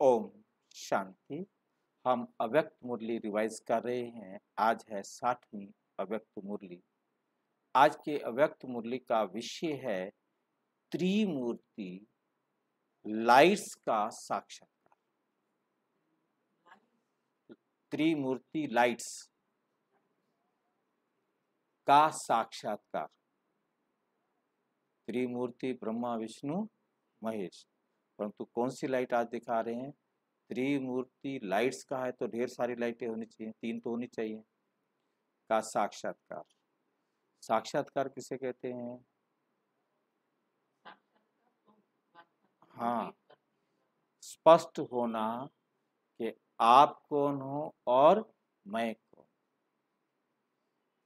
ओम शांति हम अव्यक्त मुरली रिवाइज कर रहे हैं आज है साठवीं अव्यक्त मुरली आज के अव्यक्त मुरली का विषय है त्रिमूर्ति लाइट्स का साक्षात्कार त्रिमूर्ति लाइट्स का साक्षात्कार त्रिमूर्ति ब्रह्मा विष्णु महेश परंतु कौन सी लाइट आज दिखा रहे हैं त्रिमूर्ति लाइट्स का है तो ढेर सारी लाइटें होनी चाहिए तीन तो होनी चाहिए का साक्षात्कार साक्षात्कार किसे कहते हैं हाँ स्पष्ट होना कि आप कौन हो और मैं कौन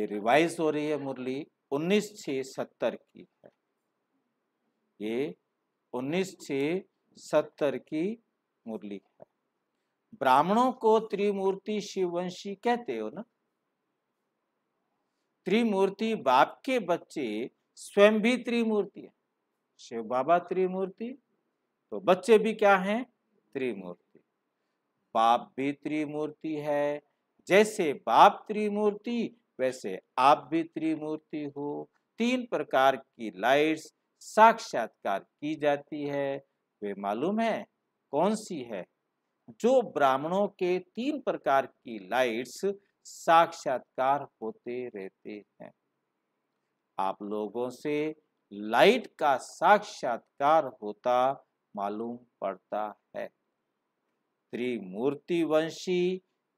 ये रिवाइज हो रही है मुरली उन्नीस छ सत्तर की है ये उन्नीस छ सत्तर की मुरली है ब्राह्मणों को त्रिमूर्ति शिववंशी कहते हो ना त्रिमूर्ति बाप के बच्चे स्वयं भी त्रिमूर्ति है शिव बाबा त्रिमूर्ति तो बच्चे भी क्या हैं त्रिमूर्ति बाप भी त्रिमूर्ति है जैसे बाप त्रिमूर्ति वैसे आप भी त्रिमूर्ति हो तीन प्रकार की लाइट्स साक्षात्कार की जाती है वे मालूम है कौन सी है जो ब्राह्मणों के तीन प्रकार की लाइट्स साक्षात्कार होते रहते हैं आप लोगों से लाइट का साक्षात्कार होता मालूम पड़ता है त्रिमूर्ति वंशी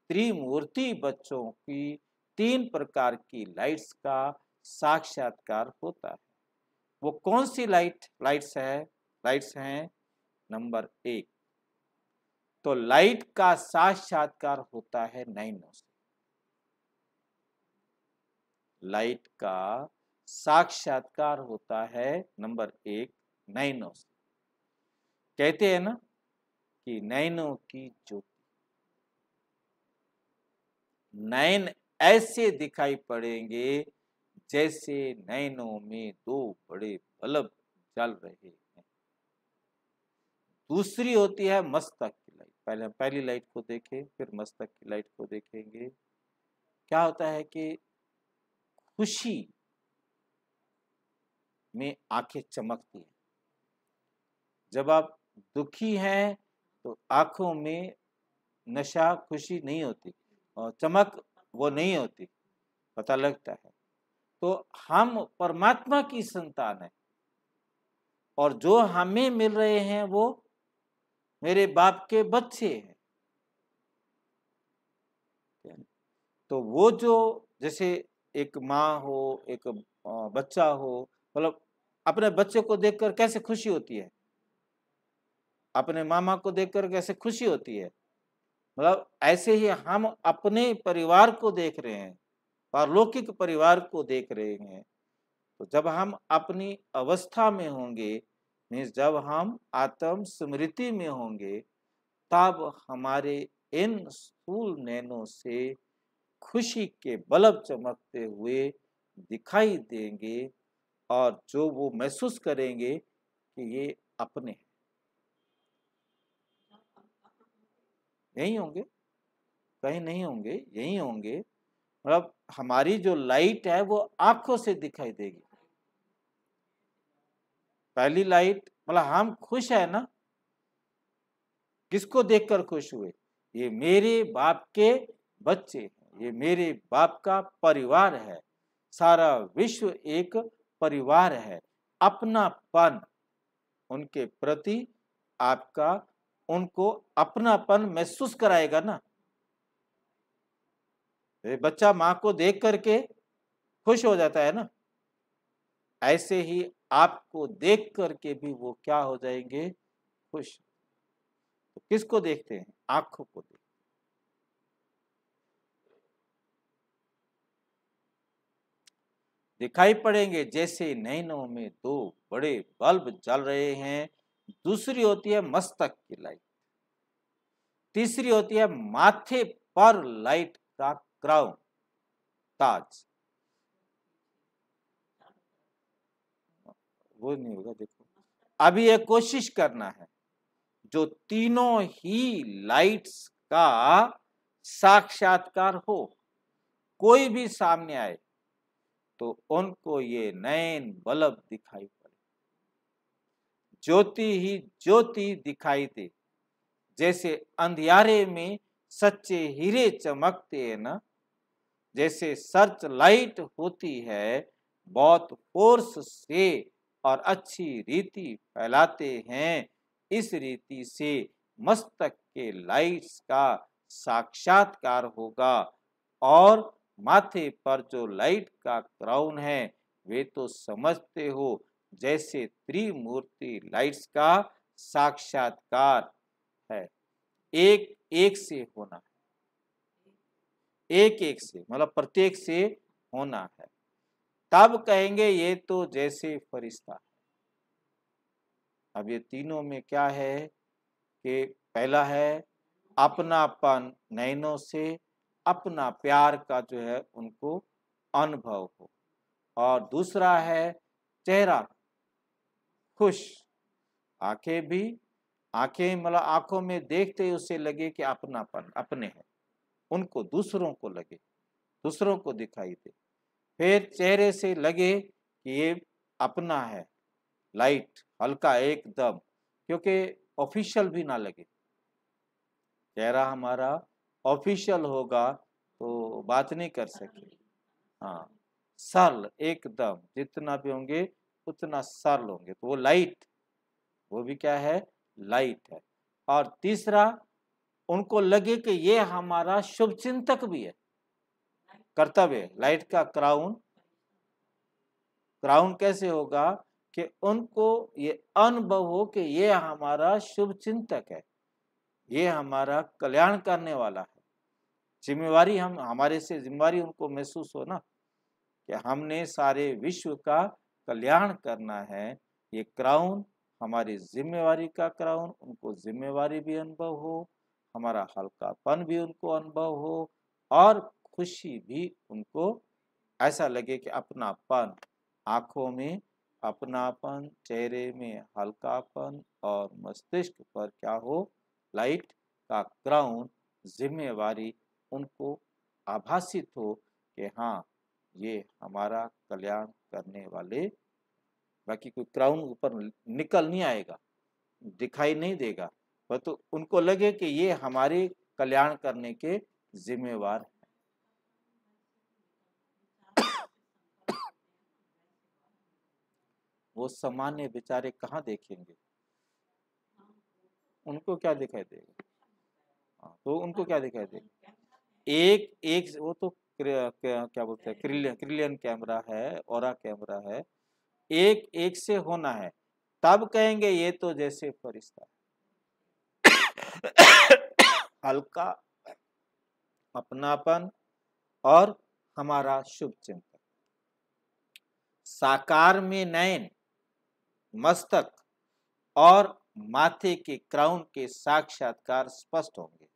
त्रिमूर्ति बच्चों की तीन प्रकार की लाइट्स का साक्षात्कार होता है वो कौन सी लाइट लाइट्स है लाइट्स हैं नंबर एक तो लाइट का साक्षात्कार होता है नैनो से लाइट का साक्षात्कार होता है नंबर एक नैनो से कहते हैं ना कि नैनो की ज्योति नैन ऐसे दिखाई पड़ेंगे जैसे नैनो में दो बड़े बल्ब जल रहे दूसरी होती है मस्तक की लाइट पहले पहली लाइट को देखें फिर मस्तक की लाइट को देखेंगे क्या होता है कि खुशी में आंखें चमकती हैं जब आप दुखी हैं तो आंखों में नशा खुशी नहीं होती और चमक वो नहीं होती पता लगता है तो हम परमात्मा की संतान है और जो हमें मिल रहे हैं वो मेरे बाप के बच्चे हैं तो वो जो जैसे एक माँ हो एक बच्चा हो मतलब अपने बच्चे को देखकर कैसे खुशी होती है अपने मामा को देखकर कैसे खुशी होती है मतलब ऐसे ही हम अपने परिवार को देख रहे हैं पारलौकिक परिवार को देख रहे हैं तो जब हम अपनी अवस्था में होंगे मीन्स जब हम आत्म स्मृति में होंगे तब हमारे इन स्थूल नैनों से खुशी के बल्ब चमकते हुए दिखाई देंगे और जो वो महसूस करेंगे कि ये अपने यही होंगे कहीं नहीं होंगे यही होंगे मतलब हमारी जो लाइट है वो आंखों से दिखाई देगी पहली लाइट मतलब हम खुश है ना किसको देखकर खुश हुए ये मेरे बाप के बच्चे हैं ये मेरे बाप का परिवार है सारा विश्व एक परिवार है अपनापन उनके प्रति आपका उनको अपनापन महसूस कराएगा ना ये बच्चा माँ को देख करके खुश हो जाता है ना ऐसे ही आपको देख करके भी वो क्या हो जाएंगे खुश तो किसको देखते हैं आंखों को देखते दिखाई पड़ेंगे जैसे नैनों में दो बड़े बल्ब जल रहे हैं दूसरी होती है मस्तक की लाइट तीसरी होती है माथे पर लाइट का क्राउन ताज वो नहीं होगा देखो अभी ये कोशिश करना है जो तीनों ही लाइट्स का साक्षात्कार हो कोई भी सामने आए तो उनको ये नयन बल्ब दिखाई पड़े ज्योति ही ज्योति दिखाई दे जैसे अंधियारे में सच्चे हीरे चमकते हैं ना जैसे सर्च लाइट होती है बहुत फोर्स से और अच्छी रीति फैलाते हैं इस रीति से मस्तक के लाइट्स का साक्षात्कार होगा और माथे पर जो लाइट का क्राउन है वे तो समझते हो जैसे त्रिमूर्ति लाइट्स का साक्षात्कार है एक एक से होना है एक एक से मतलब प्रत्येक से होना है तब कहेंगे ये तो जैसे फरिश्ता अब ये तीनों में क्या है कि पहला है अपनापन नैनों से अपना प्यार का जो है उनको अनुभव हो और दूसरा है चेहरा खुश आंखें भी आंखें मतलब आंखों में देखते ही उसे लगे कि अपनापन अपने हैं उनको दूसरों को लगे दूसरों को दिखाई दे फिर चेहरे से लगे कि ये अपना है लाइट हल्का एकदम क्योंकि ऑफिशियल भी ना लगे चेहरा हमारा ऑफिशियल होगा तो बात नहीं कर सके हाँ सरल एकदम जितना भी होंगे उतना सरल होंगे तो वो लाइट वो भी क्या है लाइट है और तीसरा उनको लगे कि ये हमारा शुभ चिंतक भी है कर्तव्य लाइट का क्राउन क्राउन कैसे होगा कि उनको ये अनुभव हो कि ये हमारा शुभ चिंतक है ये हमारा कल्याण करने वाला है जिम्मेवारी हम हमारे से जिम्मेवारी उनको महसूस हो ना कि हमने सारे विश्व का कल्याण करना है ये क्राउन हमारी जिम्मेवारी का क्राउन उनको जिम्मेवारी भी अनुभव हो हमारा हल्कापन भी उनको अनुभव हो और खुशी भी उनको ऐसा लगे कि अपनापन आँखों में अपनापन चेहरे में हल्कापन और मस्तिष्क पर क्या हो लाइट का क्राउन जिम्मेवारी उनको आभासित हो कि हाँ ये हमारा कल्याण करने वाले बाकी कोई क्राउन ऊपर निकल नहीं आएगा दिखाई नहीं देगा पर तो उनको लगे कि ये हमारे कल्याण करने के जिम्मेवार वो सामान्य बेचारे कहाँ देखेंगे हाँ। उनको क्या दिखाई देगा हाँ, तो उनको क्या दिखाई देगा एक एक वो तो क्या, क्या बोलते हैं क्रिलियन क्रिलियन कैमरा है और कैमरा है एक एक से होना है तब कहेंगे ये तो जैसे फरिश्ता हल्का अपनापन और हमारा शुभ चिंतन साकार में नयन मस्तक और माथे के क्राउन के साक्षात्कार स्पष्ट होंगे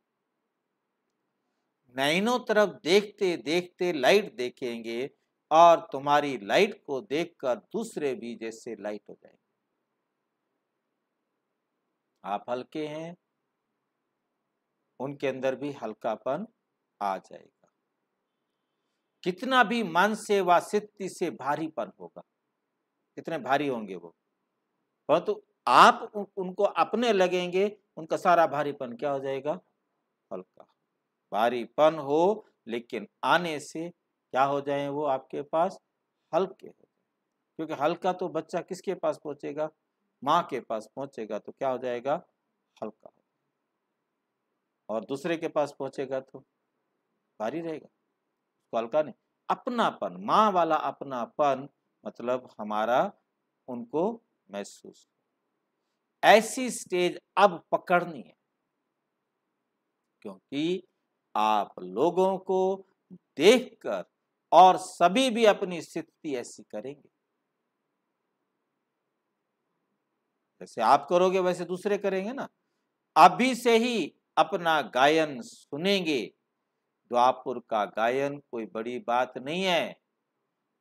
नैनों तरफ देखते देखते लाइट देखेंगे और तुम्हारी लाइट को देखकर दूसरे भी जैसे लाइट हो जाएंगे आप हल्के हैं उनके अंदर भी हल्कापन आ जाएगा कितना भी मन से व सिद्धि से भारीपन होगा कितने भारी होंगे वो परंतु आप उनको अपने लगेंगे उनका सारा भारीपन क्या हो जाएगा हल्का भारीपन हो लेकिन आने से क्या हो जाए वो आपके पास हल्के हो क्योंकि हल्का तो बच्चा किसके पास पहुंचेगा माँ के पास पहुंचेगा तो क्या हो जाएगा हल्का और दूसरे के पास पहुंचेगा तो भारी रहेगा उसको हल्का नहीं अपनापन माँ वाला अपनापन मतलब हमारा उनको महसूस ऐसी स्टेज अब पकड़नी है क्योंकि आप लोगों को देखकर और सभी भी अपनी स्थिति ऐसी करेंगे जैसे आप करोगे वैसे दूसरे करेंगे ना अभी से ही अपना गायन सुनेंगे द्वापुर का गायन कोई बड़ी बात नहीं है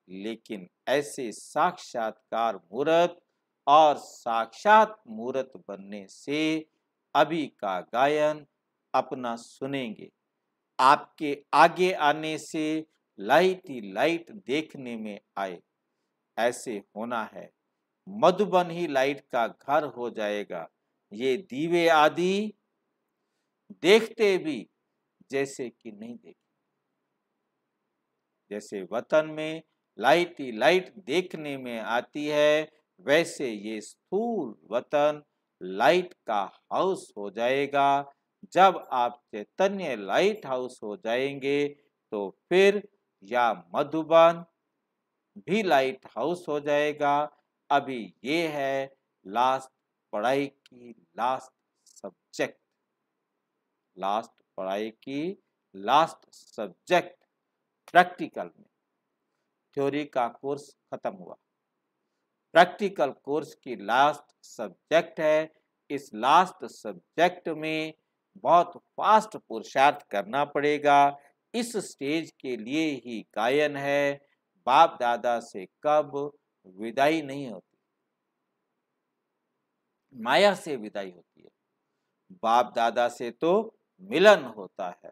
लेकिन ऐसे साक्षात्कार मुहूर्त और साक्षात मूर्त बनने से अभी का गायन अपना सुनेंगे आपके आगे आने से लाइट ही लाइट देखने में आए ऐसे होना है मधुबन ही लाइट का घर हो जाएगा ये दीवे आदि देखते भी जैसे कि नहीं देखे जैसे वतन में लाइट ही लाइट देखने में आती है वैसे ये स्थूल वतन लाइट का हाउस हो जाएगा जब आप चैतन्य लाइट हाउस हो जाएंगे तो फिर या मधुबन भी लाइट हाउस हो जाएगा अभी ये है लास्ट पढ़ाई की लास्ट सब्जेक्ट लास्ट पढ़ाई की लास्ट सब्जेक्ट प्रैक्टिकल में थ्योरी का कोर्स खत्म हुआ प्रैक्टिकल कोर्स की लास्ट सब्जेक्ट है इस लास्ट सब्जेक्ट में बहुत फास्ट पुरुषार्थ करना पड़ेगा इस स्टेज के लिए ही गायन है बाप दादा से कब विदाई नहीं होती माया से विदाई होती है बाप दादा से तो मिलन होता है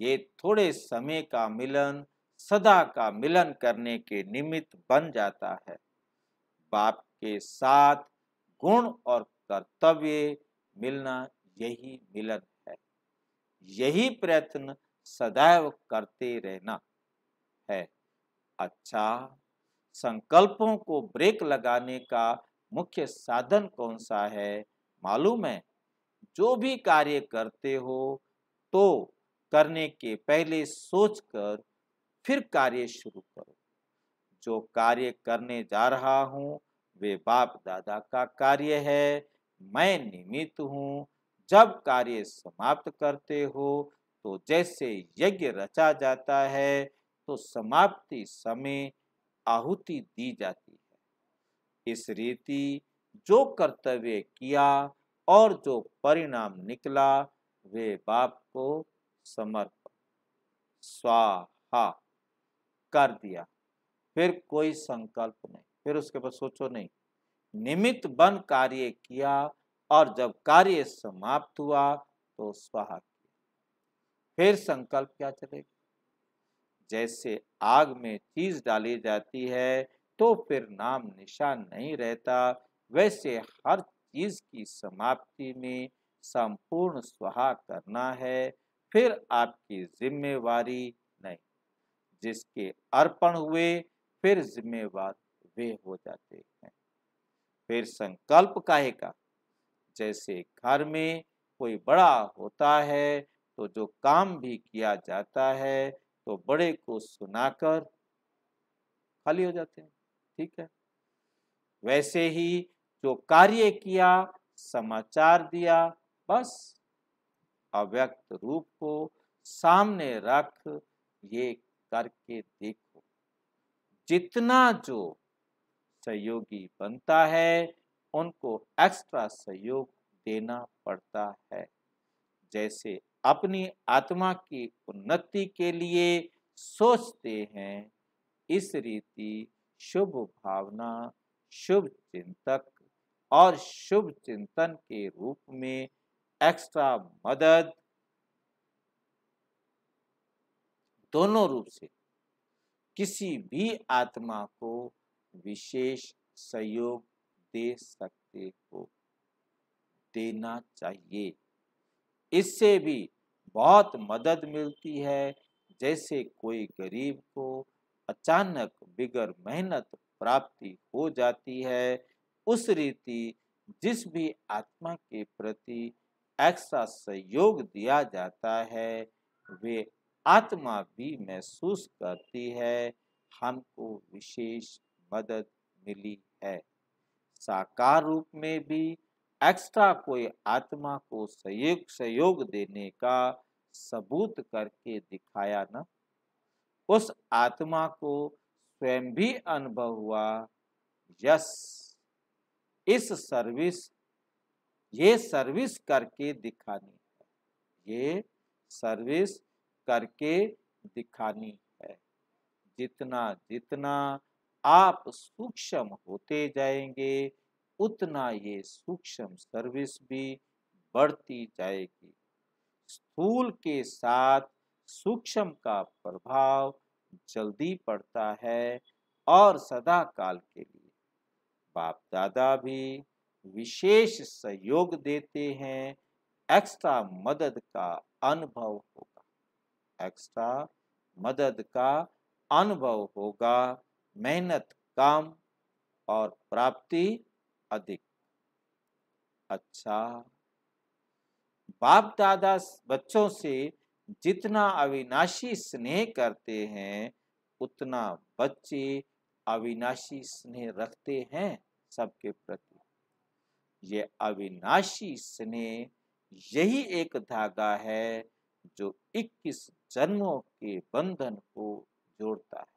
ये थोड़े समय का मिलन सदा का मिलन करने के निमित्त बन जाता है बाप के साथ गुण और कर्तव्य मिलना यही मिलन है यही प्रयत्न सदैव करते रहना है अच्छा संकल्पों को ब्रेक लगाने का मुख्य साधन कौन सा है मालूम है जो भी कार्य करते हो तो करने के पहले सोचकर फिर कार्य शुरू करो जो कार्य करने जा रहा हूँ वे बाप दादा का कार्य है मैं निमित्त हूँ जब कार्य समाप्त करते हो तो जैसे यज्ञ रचा जाता है तो समाप्ति समय आहुति दी जाती है इस रीति जो कर्तव्य किया और जो परिणाम निकला वे बाप को समर्पण स्वाहा कर दिया फिर कोई संकल्प नहीं फिर उसके पास सोचो नहीं निमित्त बन कार्य किया और जब कार्य समाप्त हुआ तो स्वाहा किया फिर संकल्प क्या चलेगा जैसे आग में चीज डाली जाती है तो फिर नाम निशान नहीं रहता वैसे हर चीज की समाप्ति में संपूर्ण स्वाहा करना है फिर आपकी जिम्मेवारी नहीं जिसके अर्पण हुए फिर जिम्मेवार वे हो जाते हैं फिर संकल्प काहे का जैसे घर में कोई बड़ा होता है तो जो काम भी किया जाता है तो बड़े को सुनाकर खाली हो जाते हैं ठीक है वैसे ही जो कार्य किया समाचार दिया बस अव्यक्त रूप को सामने रख ये करके देख जितना जो सहयोगी बनता है उनको एक्स्ट्रा सहयोग देना पड़ता है जैसे अपनी आत्मा की उन्नति के लिए सोचते हैं इस रीति शुभ भावना शुभ चिंतक और शुभ चिंतन के रूप में एक्स्ट्रा मदद दोनों रूप से किसी भी आत्मा को विशेष सहयोग दे सकते हो देना चाहिए इससे भी बहुत मदद मिलती है जैसे कोई गरीब को अचानक बिगर मेहनत प्राप्ति हो जाती है उस रीति जिस भी आत्मा के प्रति ऐसा सहयोग दिया जाता है वे आत्मा भी महसूस करती है हमको विशेष मदद मिली है साकार रूप में भी एक्स्ट्रा कोई आत्मा को सहयोग सहयोग देने का सबूत करके दिखाया ना उस आत्मा को स्वयं भी अनुभव हुआ यस इस सर्विस ये सर्विस करके दिखानी है ये सर्विस करके दिखानी है जितना जितना आप सूक्ष्म होते जाएंगे उतना ये सूक्ष्म सर्विस भी बढ़ती जाएगी स्थूल के साथ सूक्ष्म का प्रभाव जल्दी पड़ता है और सदा काल के लिए बाप दादा भी विशेष सहयोग देते हैं एक्स्ट्रा मदद का अनुभव होगा एक्स्ट्रा मदद का अनुभव होगा मेहनत कम और प्राप्ति अधिक अच्छा बाप दादा बच्चों से जितना अविनाशी स्नेह करते हैं उतना बच्चे अविनाशी स्नेह रखते हैं सबके प्रति ये अविनाशी स्नेह यही एक धागा है जो 21 जन्मों के बंधन को जोड़ता है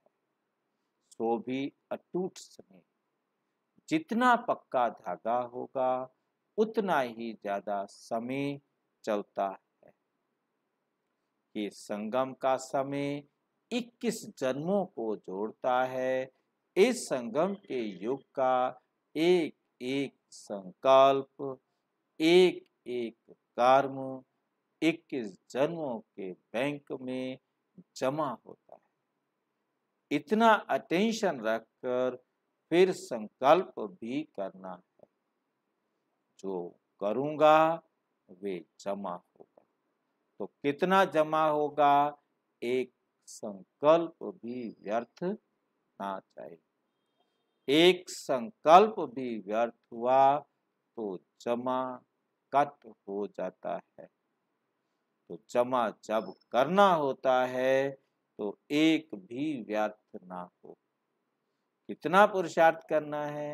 सो भी अटूट स्नेह जितना पक्का धागा होगा उतना ही ज्यादा समय चलता है ये संगम का समय 21 जन्मों को जोड़ता है इस संगम के युग का एक एक संकल्प एक एक कर्म इक्कीस जन्मों के बैंक में जमा होता है इतना अटेंशन रखकर फिर संकल्प भी करना है जो करूंगा वे जमा होगा तो कितना जमा होगा एक संकल्प भी व्यर्थ ना जाए एक संकल्प भी व्यर्थ हुआ तो जमा कट हो जाता है तो जमा जब करना होता है तो एक भी व्यर्थ ना हो कितना पुरुषार्थ करना है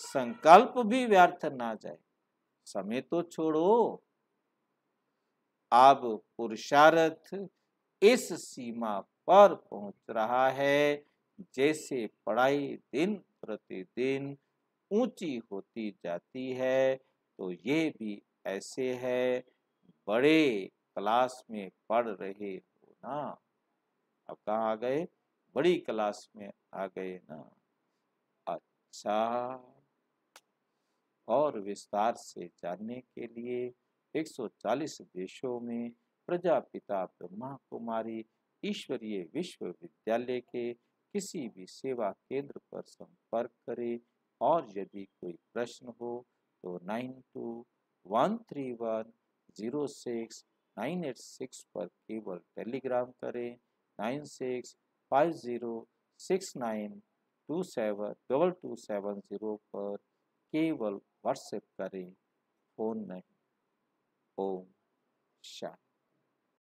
संकल्प भी व्यर्थ ना जाए समय तो छोड़ो अब पुरुषार्थ इस सीमा पर पहुंच रहा है जैसे पढ़ाई दिन प्रतिदिन ऊंची होती जाती है तो ये भी ऐसे है बड़े क्लास में पढ़ रहे हो ना अब कहा आ गए बड़ी क्लास में आ गए ना अच्छा और विस्तार से जानने के लिए 140 देशों में प्रजापिता ब्रह्मा कुमारी ईश्वरीय विश्वविद्यालय के किसी भी सेवा केंद्र पर संपर्क करें और यदि कोई प्रश्न हो तो nine two one three one zero six nine eight six पर केवल टेलीग्राम करें nine six five zero six nine two seven double two seven zero पर केवल व्हाट्सएप करें फ़ोन नहीं ओम शांति